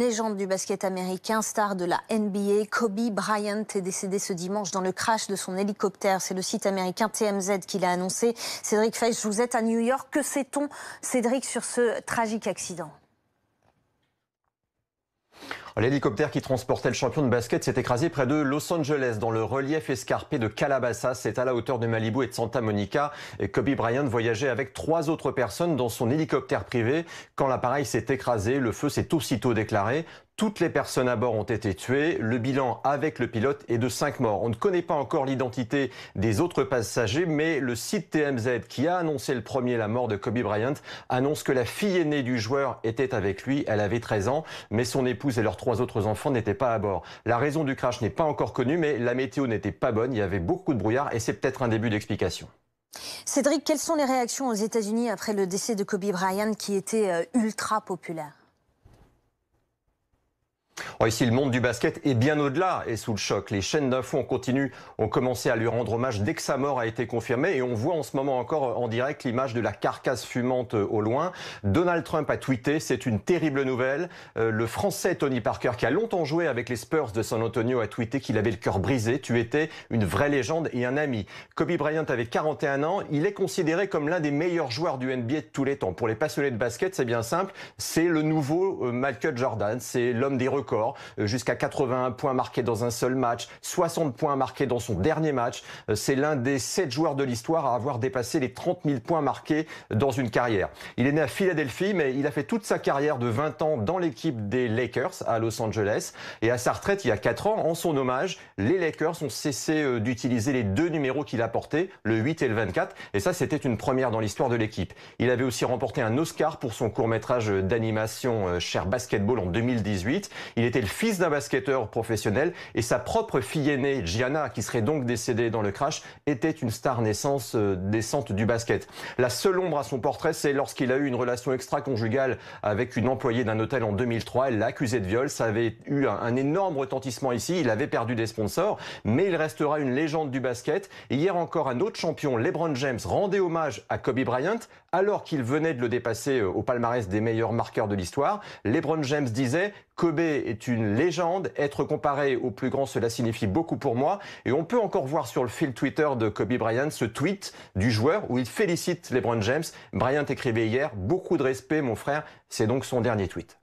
légende du basket américain, star de la NBA, Kobe Bryant est décédé ce dimanche dans le crash de son hélicoptère. C'est le site américain TMZ qui l'a annoncé. Cédric Feige, vous êtes à New York. Que sait-on, Cédric, sur ce tragique accident L'hélicoptère qui transportait le champion de basket s'est écrasé près de Los Angeles dans le relief escarpé de Calabasas. C'est à la hauteur de Malibu et de Santa Monica. Et Kobe Bryant voyageait avec trois autres personnes dans son hélicoptère privé. Quand l'appareil s'est écrasé, le feu s'est aussitôt déclaré. Toutes les personnes à bord ont été tuées. Le bilan avec le pilote est de 5 morts. On ne connaît pas encore l'identité des autres passagers, mais le site TMZ, qui a annoncé le premier la mort de Kobe Bryant, annonce que la fille aînée du joueur était avec lui. Elle avait 13 ans, mais son épouse et leurs trois autres enfants n'étaient pas à bord. La raison du crash n'est pas encore connue, mais la météo n'était pas bonne. Il y avait beaucoup de brouillard et c'est peut-être un début d'explication. Cédric, quelles sont les réactions aux États-Unis après le décès de Kobe Bryant qui était euh, ultra populaire Oh, ici, le monde du basket est bien au-delà et sous le choc. Les chaînes d'infos ont continu ont commencé à lui rendre hommage dès que sa mort a été confirmée et on voit en ce moment encore euh, en direct l'image de la carcasse fumante euh, au loin. Donald Trump a tweeté, c'est une terrible nouvelle. Euh, le français Tony Parker, qui a longtemps joué avec les Spurs de San Antonio, a tweeté qu'il avait le cœur brisé. Tu étais une vraie légende et un ami. Kobe Bryant avait 41 ans. Il est considéré comme l'un des meilleurs joueurs du NBA de tous les temps. Pour les passionnés de basket, c'est bien simple. C'est le nouveau Michael Jordan. C'est l'homme des records euh, jusqu'à 81 points marqués dans un seul match, 60 points marqués dans son dernier match. Euh, c'est l'un des 7 joueurs de l'histoire à avoir dépassé les 30 000 points marqués dans une carrière. Il est né à Philadelphie, mais il a fait toute sa carrière de 20 ans dans l'équipe des Lakers à Los Angeles. Et à sa retraite, il y a 4 ans, en son hommage, les Lakers ont cessé euh, d'utiliser les deux numéros qu'il a portés, le 8 et le 24. Et ça, c'était une première dans l'histoire de l'équipe. Il avait aussi remporté un Oscar pour son court-métrage d'animation Cher Basketball en 2018. Il était le fils d'un basketteur professionnel et sa propre fille aînée, Gianna, qui serait donc décédée dans le crash, était une star naissance descendante euh, descente du basket. La seule ombre à son portrait, c'est lorsqu'il a eu une relation extra-conjugale avec une employée d'un hôtel en 2003. Elle l'a accusé de viol. Ça avait eu un, énorme retentissement ici. Il avait perdu des sponsors, mais il restera une légende du basket. hier encore, un autre champion, LeBron James, rendait hommage à Kobe Bryant alors qu'il venait de le dépasser euh, au palmarès des meilleurs marqueurs de l'histoire. LeBron James disait Kobe est une légende. Être comparé au plus grand, cela signifie beaucoup pour moi. Et on peut encore voir sur le fil Twitter de Kobe Bryant ce tweet du joueur où il félicite LeBron James. Bryant écrivait hier, beaucoup de respect, mon frère. C'est donc son dernier tweet.